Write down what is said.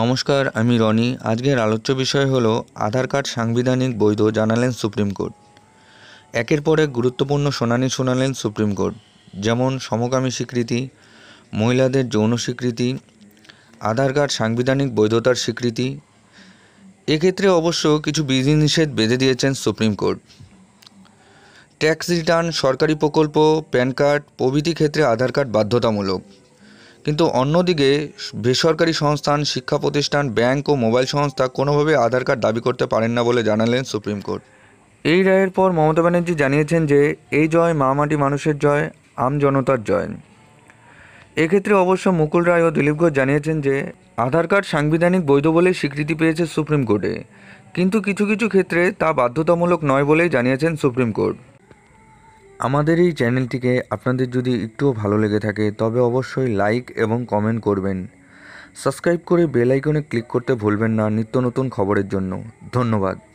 নমস্কার আমি রনি আজকের আলোচ্য বিষয় হলো আধার কার্ড সাংবিধানিক বৈধ জানালেন সুপ্রিম কোর্ট একের পর এক গুরুত্বপূর্ণ শুনানি শোনালেন সুপ্রিম কোর্ট যেমন সমকামী স্বীকৃতি মহিলাদের যৌন স্বীকৃতি আধার কার্ড সাংবিধানিক বৈধতার স্বীকৃতি এক্ষেত্রে অবশ্য কিছু বিধিনিষেধ বেঁধে দিয়েছেন সুপ্রিম কোর্ট ট্যাক্স রিটার্ন সরকারি প্রকল্প প্যান কার্ড প্রভৃতি ক্ষেত্রে আধার কার্ড বাধ্যতামূলক কিন্তু অন্যদিকে বেসরকারি সংস্থান শিক্ষা প্রতিষ্ঠান ব্যাংক ও মোবাইল সংস্থা কোনোভাবে আধার কার্ড দাবি করতে পারেন না বলে জানালেন সুপ্রিম কোর্ট এই রায়ের পর মমতা ব্যানার্জি জানিয়েছেন যে এই জয় মামাটি মানুষের জয় আম জনতার জয় এক্ষেত্রে অবশ্য মুকুল রায় ও দিলীপ ঘোষ জানিয়েছেন যে আধার কার্ড সাংবিধানিক বৈধ বলে স্বীকৃতি পেয়েছে সুপ্রিম কোর্টে কিন্তু কিছু কিছু ক্ষেত্রে তা বাধ্যতামূলক নয় বলেই জানিয়েছেন সুপ্রিম কোর্ট আমাদের এই চ্যানেলটিকে আপনাদের যদি একটুও ভালো লেগে থাকে তবে অবশ্যই লাইক এবং কমেন্ট করবেন সাবস্ক্রাইব করে বেল আইকনে ক্লিক করতে ভুলবেন না নিত্য নতুন খবরের জন্য ধন্যবাদ